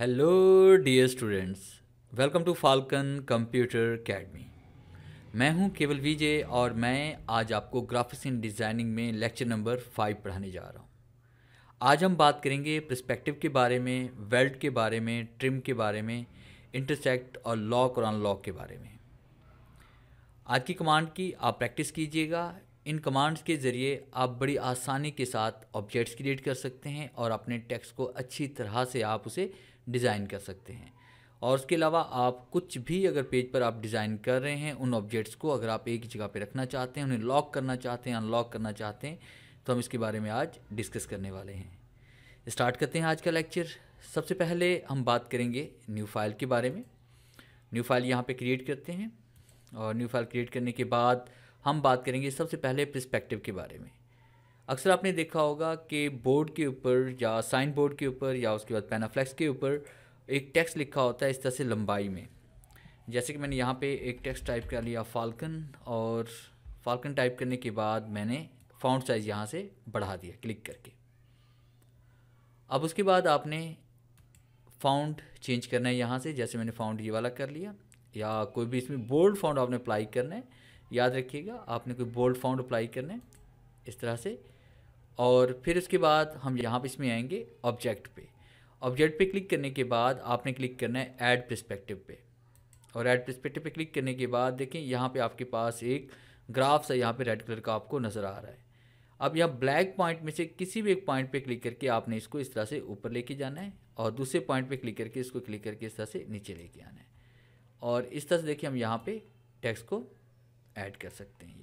hello dear students welcome to falcon computer academy मैं हूं केवल विजय और मैं आज आपको ग्राफिक्स इन डिज़ाइनिंग में लेक्चर नंबर फाइव पढ़ाने जा रहा हूं आज हम बात करेंगे प्रस्पेक्टिव के बारे में वेल्ट के बारे में ट्रिम के बारे में इंटरसेक्ट और लॉक और अनलॉक के बारे में आज की कमांड की आप प्रैक्टिस कीजिएगा इन कमांड्स के ज़रिए आप बड़ी आसानी के साथ ऑब्जेक्ट्स क्रिएट कर सकते हैं और अपने टेक्स्ट को अच्छी तरह से आप उसे डिज़ाइन कर सकते हैं और उसके अलावा आप कुछ भी अगर पेज पर आप डिज़ाइन कर रहे हैं उन ऑब्जेक्ट्स को अगर आप एक जगह पर रखना चाहते हैं उन्हें लॉक करना चाहते हैं अनलॉक करना चाहते हैं तो हम इसके बारे में आज डिस्कस करने वाले हैं स्टार्ट करते हैं आज का लेक्चर सबसे पहले हम बात करेंगे न्यू फाइल के बारे में न्यू फाइल यहाँ पे क्रिएट करते हैं और न्यू फाइल क्रिएट करने के बाद हम बात करेंगे सबसे पहले प्रस्पेक्टिव के बारे में अक्सर आपने देखा होगा कि बोर्ड के ऊपर या साइन बोर्ड के ऊपर या उसके बाद पेनाफ्लेक्स के ऊपर एक टेक्स्ट लिखा होता है इस तरह से लंबाई में जैसे कि मैंने यहाँ पे एक टेक्स्ट टाइप कर लिया फाल्कन और फाल्कन टाइप करने के बाद मैंने फ़ाउंड साइज़ यहाँ से बढ़ा दिया क्लिक करके अब उसके बाद आपने फाउंड चेंज करना है यहाँ से जैसे मैंने फाउंड ये वाला कर लिया या कोई भी इसमें बोल्ड फाउंड आपने अप्लाई करना है याद रखिएगा आपने कोई बोल्ड फाउंड अप्लाई करना है इस तरह से और फिर उसके बाद हम यहाँ पे इसमें आएंगे ऑब्जेक्ट पे ऑब्जेक्ट पे क्लिक करने के बाद आपने क्लिक करना है ऐड प्रस्पेक्टिव पे और ऐड प्रस्पेक्टिव पे क्लिक करने के बाद देखें यहाँ पे आपके पास एक ग्राफ्स है यहाँ पे रेड कलर का आपको नज़र आ रहा है अब यहाँ ब्लैक पॉइंट में से किसी भी एक पॉइंट पे क्लिक करके आपने इसको इस तरह से ऊपर लेके जाना है और दूसरे पॉइंट पे क्लिक करके इसको क्लिक करके इस तरह से नीचे लेके आना है और इस तरह से देखिए हम यहाँ पे टेक्स्ट को ऐड कर सकते हैं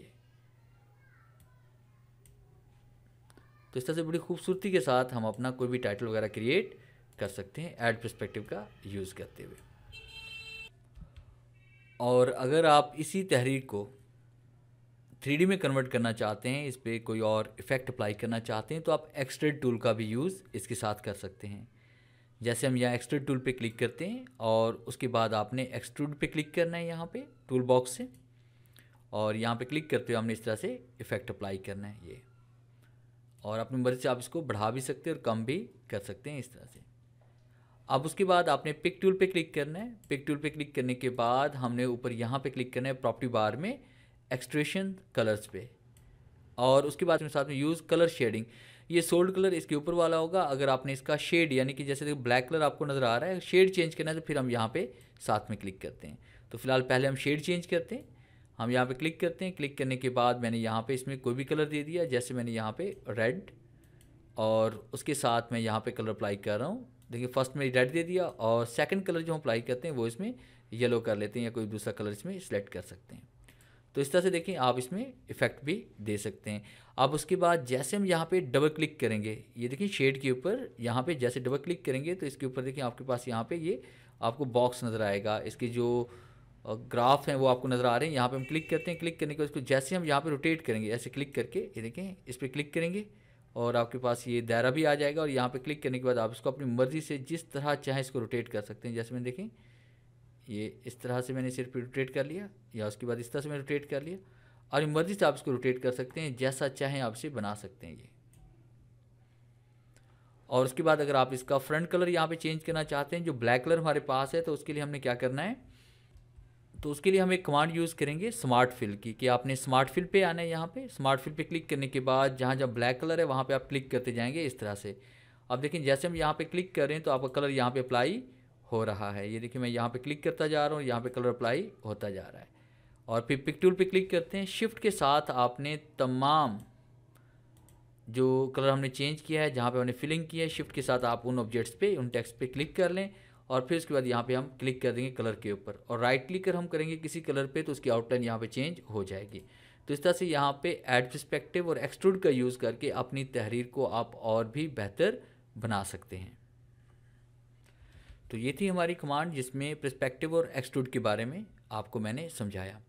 तो इस तरह से बड़ी खूबसूरती के साथ हम अपना कोई भी टाइटल वगैरह क्रिएट कर सकते हैं एड प्रस्पेक्टिव का यूज़ करते हुए और अगर आप इसी तहरीर को थ्री में कन्वर्ट करना चाहते हैं इस पर कोई और इफ़ेक्ट अप्लाई करना चाहते हैं तो आप एक्सट्रेड टूल का भी यूज़ इसके साथ कर सकते हैं जैसे हम यहाँ एक्सट्रेड टूल पे क्लिक करते हैं और उसके बाद आपने एक्सट्रूड पे क्लिक करना है यहाँ पे टूल बॉक्स से और यहाँ पे क्लिक करते हुए हमने इस तरह से इफ़ेक्ट अप्लाई करना है ये और अपनी मर्जी से आप इसको बढ़ा भी सकते हैं और कम भी कर सकते हैं इस तरह से अब उसके बाद आपने पिक टूल पे क्लिक करना है पिक टूल पे क्लिक करने के बाद हमने ऊपर यहाँ पे क्लिक करना है प्रॉपर्टी बार में एक्सट्रेशन कलर्स पे और उसके बाद साथ में यूज़ कलर शेडिंग ये सोल्ड कलर इसके ऊपर वाला होगा अगर आपने इसका शेड यानी कि जैसे ब्लैक कलर आपको नज़र आ रहा है शेड चेंज करना है तो फिर हम यहाँ पर साथ में क्लिक करते हैं तो फिलहाल पहले हम शेड चेंज करते हैं हम यहाँ पे क्लिक करते हैं क्लिक करने के बाद मैंने यहाँ पे इसमें कोई भी कलर दे दिया जैसे मैंने यहाँ पे रेड और उसके साथ मैं यहाँ पे कलर अप्लाई कर रहा हूँ देखिए फर्स्ट में रेड दे दिया और सेकंड कलर जो हम अप्लाई करते हैं वो इसमें येलो कर लेते हैं या कोई दूसरा कलर इसमें सेलेक्ट कर सकते हैं तो इस तरह से देखें आप इसमें इफ़ेक्ट भी दे सकते हैं अब उसके बाद जैसे हम यहाँ पर डबल क्लिक करेंगे ये देखिए शेड के ऊपर यहाँ पर जैसे डबल क्लिक करेंगे तो इसके ऊपर देखिए आपके पास यहाँ पर ये आपको बॉक्स नज़र आएगा इसके जो ग्राफ हैं वो आपको नज़र आ रहे हैं यहाँ पे हम क्लिक करते हैं क्लिक करने के बाद इसको जैसे हम यहाँ पे रोटेट करेंगे ऐसे क्लिक करके ये देखें इस पर क्लिक करेंगे और आपके पास ये दायरा भी आ जाएगा और यहाँ पे क्लिक करने के बाद आप इसको अपनी मर्ज़ी से जिस तरह चाहे इसको रोटेट कर सकते हैं जैसे मैंने देखें ये इस तरह से मैंने सिर्फ रोटेट कर लिया या उसके बाद इस तरह से मैंने रोटेट कर लिया और मर्ज़ी से आप इसको रोटेट कर सकते हैं जैसा चाहें आप इसे बना सकते हैं ये और उसके बाद अगर आप इसका फ्रंट कलर यहाँ पे चेंज करना चाहते हैं जो ब्लैक कलर हमारे पास है तो उसके लिए हमने क्या करना है तो उसके लिए हम एक कमांड यूज़ करेंगे स्मार्ट फिल की कि आपने स्मार्ट फिल पे आना है यहाँ पे स्मार्ट फिल पे क्लिक करने के बाद जहाँ जहाँ ब्लैक कलर है वहाँ पे आप क्लिक करते जाएंगे इस तरह से अब देखें जैसे हम यहाँ पे क्लिक कर रहे हैं तो आपका कलर यहाँ पे अप्लाई हो रहा है ये देखिए मैं यहाँ पर क्लिक करता जा रहा हूँ यहाँ पर कलर अप्लाई होता जा रहा है और फिर पिक टूल पे क्लिक करते हैं शिफ्ट के साथ आपने तमाम जो कलर हमने चेंज किया है जहाँ पे हमने फिलिंग की है शिफ्ट के साथ आप उन ऑब्जेक्ट्स पे उन टेक्स्ट पे क्लिक कर लें और फिर उसके बाद यहाँ पे हम क्लिक कर देंगे कलर के ऊपर और राइट क्लिक कर हम करेंगे किसी कलर पे तो उसकी आउटलाइन यहाँ पे चेंज हो जाएगी तो इस तरह से यहाँ पे एड परस्पेक्टिव और एक्सट्रूड का यूज़ करके अपनी तहरीर को आप और भी बेहतर बना सकते हैं तो ये थी हमारी कमांड जिसमें प्रस्पेक्टिव और एक्सट्रूड के बारे में आपको मैंने समझाया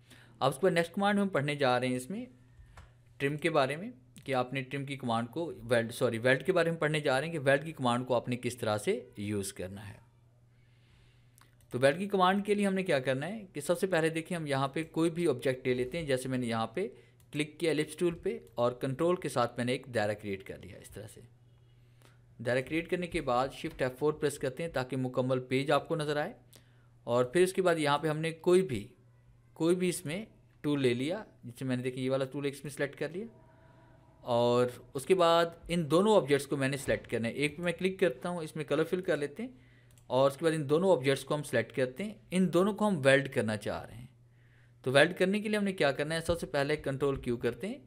अब उसके बाद नेक्स्ट कमांड हम पढ़ने जा रहे हैं इसमें ट्रिम के बारे में कि आपने ट्रिम की कमांड को वेल्ड सॉरी वेल्ड के बारे में पढ़ने जा रहे हैं कि वेल्ड की कमांड को आपने किस तरह से यूज़ करना है तो बैट की कमांड के लिए हमने क्या करना है कि सबसे पहले देखिए हम यहाँ पे कोई भी ऑब्जेक्ट ले लेते हैं जैसे मैंने यहाँ पे क्लिक किया लिप्स टूल पे और कंट्रोल के साथ मैंने एक दायरा क्रिएट कर लिया इस तरह से दायरा क्रिएट करने के बाद शिफ्ट एफ फोर प्रेस करते हैं ताकि मुकम्मल पेज आपको नज़र आए और फिर उसके बाद यहाँ पर हमने कोई भी कोई भी इसमें टूल ले लिया जिससे मैंने देखिए ये वाला टूल इसमें सेलेक्ट कर लिया और उसके बाद इन दोनों ऑब्जेक्ट्स को मैंने सेलेक्ट करना है एक पे मैं क्लिक करता हूँ इसमें कलर फिल कर लेते हैं और उसके बाद इन दोनों ऑब्जेक्ट्स को हम सेलेक्ट करते हैं इन दोनों को हम वेल्ड करना चाह रहे हैं तो वेल्ड करने के लिए हमने क्या करना है सबसे पहले कंट्रोल क्यू करते हैं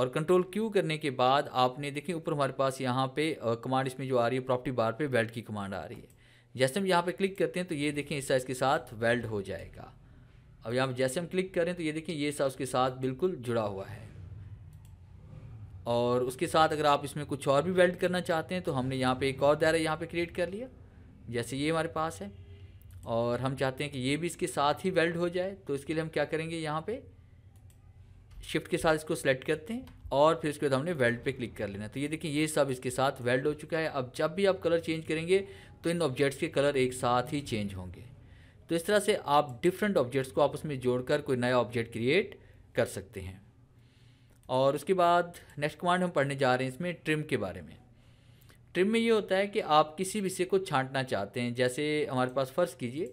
और कंट्रोल क्यू करने के बाद आपने देखिए ऊपर हमारे पास यहाँ पे कमांड इसमें जो आ रही है प्रॉपर्टी बार पे वेल्ड की कमांड आ रही है जैसे हम यहाँ पे क्लिक करते हैं तो ये देखें इस साइज़ के साथ वेल्ड हो जाएगा अब यहाँ जैसे हम क्लिक करें तो ये देखें ये साइज उसके साथ बिल्कुल जुड़ा हुआ है और उसके साथ अगर आप इसमें कुछ और भी वेल्ड करना चाहते हैं तो हमने यहाँ पर एक और दायरा यहाँ पर क्रिएट कर लिया जैसे ये हमारे पास है और हम चाहते हैं कि ये भी इसके साथ ही वेल्ड हो जाए तो इसके लिए हम क्या करेंगे यहाँ पे शिफ्ट के साथ इसको सेलेक्ट करते हैं और फिर इसके बाद हमने वेल्ड पे क्लिक कर लेना तो ये देखिए ये सब इसके साथ वेल्ड हो चुका है अब जब भी आप कलर चेंज करेंगे तो इन ऑब्जेक्ट्स के कलर एक साथ ही चेंज होंगे तो इस तरह से आप डिफरेंट ऑब्जेक्ट्स को आप उसमें जोड़कर कोई नया ऑब्जेक्ट क्रिएट कर सकते हैं और उसके बाद नेक्स्ट कमांड हम पढ़ने जा रहे हैं इसमें ट्रिम के बारे में ट्रिम में ये होता है कि आप किसी भी हिस्से को छांटना चाहते हैं जैसे हमारे पास फ़र्ज़ कीजिए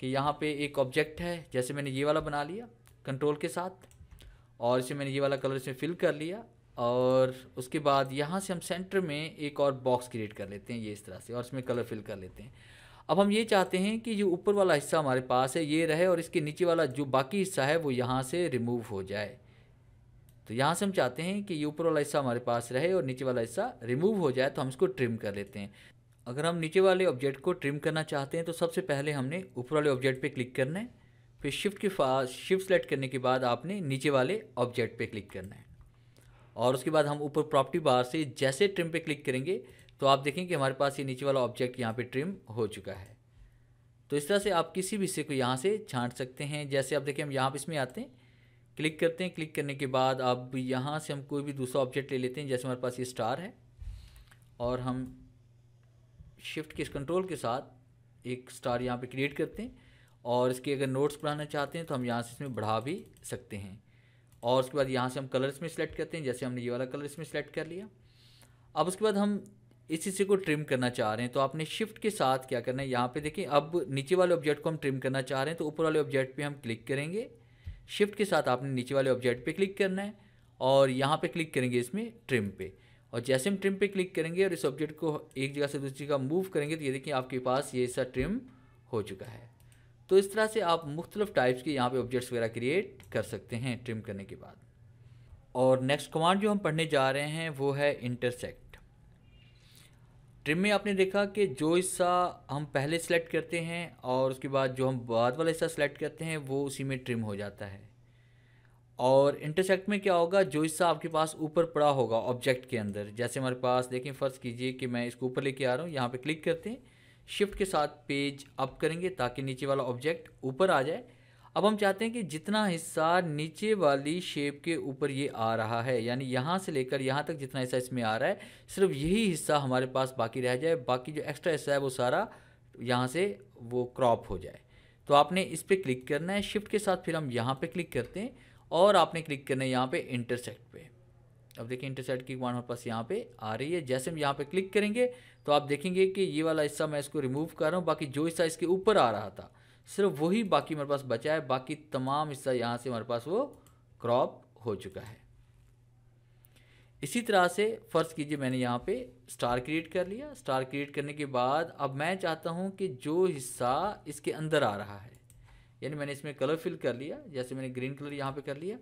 कि यहाँ पे एक ऑब्जेक्ट है जैसे मैंने ये वाला बना लिया कंट्रोल के साथ और इसे मैंने ये वाला कलर इसमें फिल कर लिया और उसके बाद यहाँ से हम सेंटर में एक और बॉक्स क्रिएट कर लेते हैं ये इस तरह से और इसमें कलर फिल कर लेते हैं अब हम ये चाहते हैं कि जो ऊपर वाला हिस्सा हमारे पास है ये रहे और इसके नीचे वाला जो बाकी हिस्सा है वो यहाँ से रिमूव हो जाए तो यहाँ से हम चाहते हैं कि ये ऊपर वाला हिस्सा हमारे पास रहे और नीचे वाला हिस्सा रिमूव हो जाए तो हम इसको ट्रिम कर लेते हैं अगर हम नीचे वाले ऑब्जेक्ट को ट्रिम करना चाहते हैं तो सबसे पहले हमने ऊपर वाले ऑब्जेक्ट पर क्लिक करना है फिर शिफ्ट के फास्ट शिफ्ट सेलेक्ट करने के बाद आपने नीचे वाले ऑब्जेक्ट पर क्लिक करना है और उसके बाद हम ऊपर प्रॉपर्टी बार से जैसे ट्रिम पे क्लिक करेंगे तो आप देखें कि हमारे पास ये नीचे वाला ऑब्जेक्ट यहाँ पे ट्रिम हो चुका है तो इस तरह से आप किसी भी हिस्से को यहाँ से छांट सकते हैं जैसे आप देखें हम यहाँ पर इसमें आते हैं क्लिक करते हैं क्लिक करने के बाद अब यहाँ से हम कोई भी दूसरा ऑब्जेक्ट ले लेते हैं जैसे हमारे पास ये स्टार है और हम शिफ्ट के इस कंट्रोल के साथ एक स्टार यहाँ पे क्रिएट करते हैं और इसके अगर नोट्स बढ़ाना चाहते हैं तो हम यहाँ से इसमें बढ़ा भी सकते हैं और उसके बाद यहाँ से हम कलर्स में सिलेक्ट करते हैं जैसे हमने ये वाला कलर इसमें सिलेक्ट कर लिया अब उसके बाद हम इस हिस्से को ट्रिम करना चाह रहे हैं तो आपने शिफ्ट के साथ क्या करना है यहाँ पे देखें अब नीचे वाले ऑब्जेक्ट को हम ट्रिम करना चाह रहे हैं तो ऊपर वाले ऑब्जेक्ट पे हम क्लिक करेंगे शिफ्ट के साथ आपने नीचे वाले ऑब्जेक्ट पे क्लिक करना है और यहाँ पे क्लिक करेंगे इसमें ट्रिम पे और जैसे हम ट्रिम पे क्लिक करेंगे और इस ऑब्जेक्ट को एक जगह से दूसरी जगह मूव करेंगे तो ये देखिए आपके पास ये सा ट्रिम हो चुका है तो इस तरह से आप मुख्तलिफ टाइप्स के यहाँ पे ऑब्जेक्ट्स वगैरह क्रिएट कर सकते हैं ट्रिम करने के बाद और नेक्स्ट कमांड जो हम पढ़ने जा रहे हैं वो है इंटरसेक्ट ट्रिम में आपने देखा कि जो हिस्सा हम पहले सेलेक्ट करते हैं और उसके बाद जो हम बाद वाला हिस्सा सेलेक्ट करते हैं वो उसी में ट्रिम हो जाता है और इंटरसेक्ट में क्या होगा जो हिस्सा आपके पास ऊपर पड़ा होगा ऑब्जेक्ट के अंदर जैसे हमारे पास देखें फ़र्ज़ कीजिए कि मैं इसको ऊपर लेके आ रहा हूँ यहाँ पे क्लिक करते हैं शिफ्ट के साथ पेज अप करेंगे ताकि नीचे वाला ऑब्जेक्ट ऊपर आ जाए अब हम चाहते हैं कि जितना हिस्सा नीचे वाली शेप के ऊपर ये आ रहा है यानी यहाँ से लेकर यहाँ तक जितना हिस्सा इसमें आ रहा है सिर्फ यही हिस्सा हमारे पास बाकी रह जाए बाकी जो एक्स्ट्रा हिस्सा है वो सारा यहाँ से वो क्रॉप हो जाए तो आपने इस पर क्लिक करना है शिफ्ट के साथ फिर हम यहाँ पर क्लिक करते हैं और आपने क्लिक करना है यहाँ पर इंटरसेक्ट पर अब देखिए इंटरसेट की कमांड हमारे पास यहाँ पे आ रही है जैसे हम यहाँ पे क्लिक करेंगे तो आप देखेंगे कि ये वाला हिस्सा मैं इसको रिमूव कर रहा हूँ बाकी जो हिस्सा इसके ऊपर आ रहा था सिर्फ वही बाकी मेरे पास बचा है बाकी तमाम हिस्सा यहाँ से हमारे पास वो क्रॉप हो चुका है इसी तरह से फ़र्ज़ कीजिए मैंने यहाँ पे स्टार क्रिएट कर लिया स्टार क्रिएट करने के बाद अब मैं चाहता हूँ कि जो हिस्सा इसके अंदर आ रहा है यानी मैंने इसमें कलर फिल कर लिया जैसे मैंने ग्रीन कलर यहाँ पे कर लिया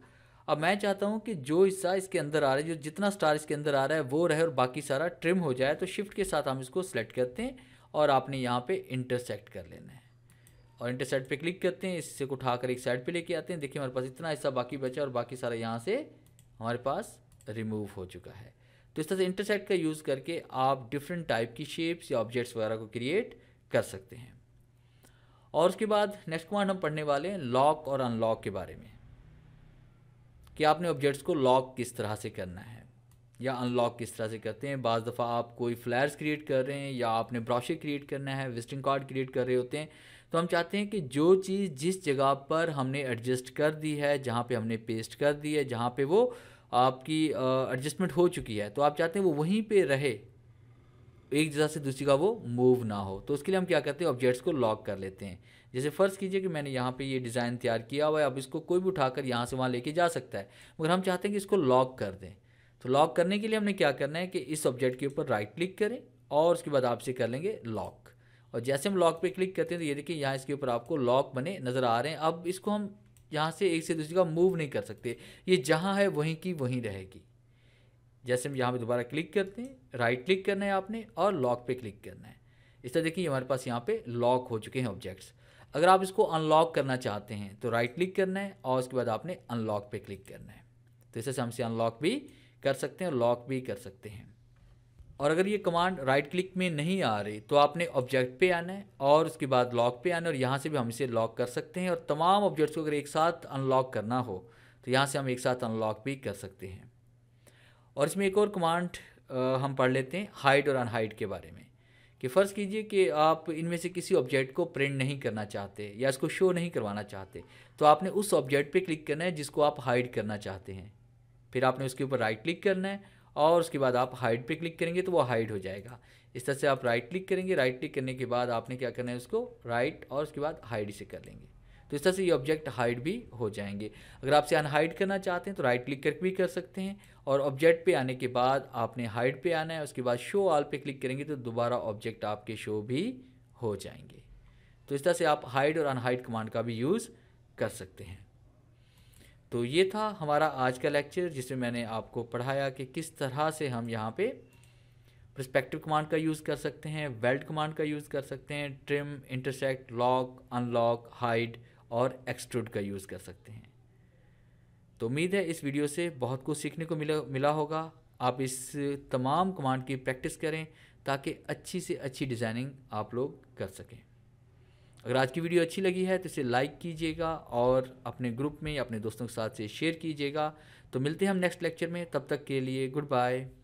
अब मैं चाहता हूँ कि जो हिस्सा इसके अंदर आ रहा है जो जितना स्टार इसके अंदर आ रहा है वो रहे और बाकी सारा ट्रिम हो जाए तो शिफ्ट के साथ हम इसको सेलेक्ट करते हैं और आपने यहाँ पर इंटरसेक्ट कर लेना है और इंटर साइड पर क्लिक करते हैं इससे को कर एक साइड पर लेके आते हैं देखिए हमारे पास इतना हिस्सा बाकी बचा और बाकी सारा यहाँ से हमारे पास रिमूव हो चुका है तो इस तरह से इंटरसेट का यूज़ करके आप डिफरेंट टाइप की शेप्स या ऑब्जेक्ट्स वगैरह को क्रिएट कर सकते हैं और उसके बाद नेक्स्ट कमांड हम पढ़ने वाले हैं लॉक और अनलॉक के बारे में कि आपने ऑब्जेक्ट्स को लॉक किस तरह से करना है या अनलॉक किस तरह से करते हैं बज़ दफ़ा आप कोई फ्लैर्स क्रिएट कर रहे हैं या आपने ब्रॉशर क्रिएट करना है विजिटिंग कार्ड क्रिएट कर रहे होते हैं तो हम चाहते हैं कि जो चीज़ जिस जगह पर हमने एडजस्ट कर दी है जहाँ पे हमने पेस्ट कर दी है जहाँ पे वो आपकी एडजस्टमेंट हो चुकी है तो आप चाहते हैं वो वहीं पे रहे एक जगह से दूसरी का वो मूव ना हो तो उसके लिए हम क्या करते हैं ऑब्जेक्ट्स को लॉक कर लेते हैं जैसे फ़र्ज़ कीजिए कि मैंने यहाँ पे ये डिज़ाइन तैयार किया हुआ है अब इसको कोई भी उठाकर यहाँ से वहाँ लेके जा सकता है मगर हम चाहते हैं कि इसको लॉक कर दें तो लॉक करने के लिए हमने क्या करना है कि इस ऑब्जेक्ट के ऊपर राइट क्लिक करें और उसके बाद आपसे कर लेंगे लॉक और जैसे हम लॉक पे क्लिक करते हैं तो ये देखिए यहाँ इसके ऊपर आपको लॉक बने नज़र आ रहे हैं अब इसको हम यहाँ से एक से दूसरे का मूव नहीं कर सकते ये जहाँ है वहीं की वहीं रहेगी जैसे हम यहाँ पर दोबारा क्लिक करते हैं राइट क्लिक करना है आपने और लॉक पर क्लिक करना है इस तरह देखिए हमारे पास यहाँ पर लॉक हो चुके हैं ऑब्जेक्ट्स अगर आप इसको अनलॉक करना चाहते हैं तो राइट क्लिक करना है और उसके बाद आपने अनलॉक पे क्लिक करना है तो इस तरह से हमसे अनलॉक भी कर सकते हैं और लॉक भी कर सकते हैं और अगर ये कमांड राइट क्लिक में नहीं आ रही तो आपने ऑब्जेक्ट पे आना है और उसके बाद लॉक पे आना है और यहाँ से भी हम इसे लॉक कर सकते हैं और तमाम ऑब्जेक्ट्स को अगर एक साथ अनलॉक करना हो तो यहाँ से हम एक साथ अनलॉक भी कर सकते हैं और इसमें एक और कमांड हम पढ़ लेते हैं हाइड और अनहाइड के बारे में कि फ़र्ज़ कीजिए कि आप इनमें से किसी ऑब्जेक्ट को प्रिंट नहीं करना चाहते या इसको शो नहीं करवाना चाहते तो आपने उस ऑब्जेक्ट पर क्लिक करना है जिसको आप हाइड करना चाहते हैं फिर आपने उसके ऊपर राइट क्लिक करना है और उसके बाद आप हाइड पे क्लिक करेंगे तो वो हाइड हो जाएगा इस तरह से आप राइट क्लिक करेंगे राइट क्लिक करने के बाद आपने क्या करना है उसको राइट और उसके बाद हाइड से कर लेंगे तो इस तरह से ये ऑब्जेक्ट हाइड भी हो जाएंगे अगर आपसे अनहाइड करना चाहते हैं तो राइट क्लिक करके भी कर सकते हैं और ऑब्जेक्ट पे आने के बाद आपने हाइड पे आना है उसके बाद शो ऑल पे क्लिक करेंगे तो दोबारा ऑब्जेक्ट आपके शो भी हो जाएंगे तो इस तरह से आप हाइड और अनहाइड कमांड का भी यूज़ कर सकते हैं तो ये था हमारा आज का लेक्चर जिसमें मैंने आपको पढ़ाया कि किस तरह से हम यहाँ पे प्रस्पेक्टिव कमांड का यूज़ कर सकते हैं वेल्ट कमांड का यूज़ कर सकते हैं trim intersect lock unlock hide और एक्सट्रूड का यूज़ कर सकते हैं तो उम्मीद है इस वीडियो से बहुत कुछ सीखने को मिला मिला होगा आप इस तमाम कमांड की प्रैक्टिस करें ताकि अच्छी से अच्छी डिज़ाइनिंग आप लोग कर सकें अगर आज की वीडियो अच्छी लगी है तो इसे लाइक कीजिएगा और अपने ग्रुप में या अपने दोस्तों के साथ से शेयर कीजिएगा तो मिलते हैं हम नेक्स्ट लेक्चर में तब तक के लिए गुड बाय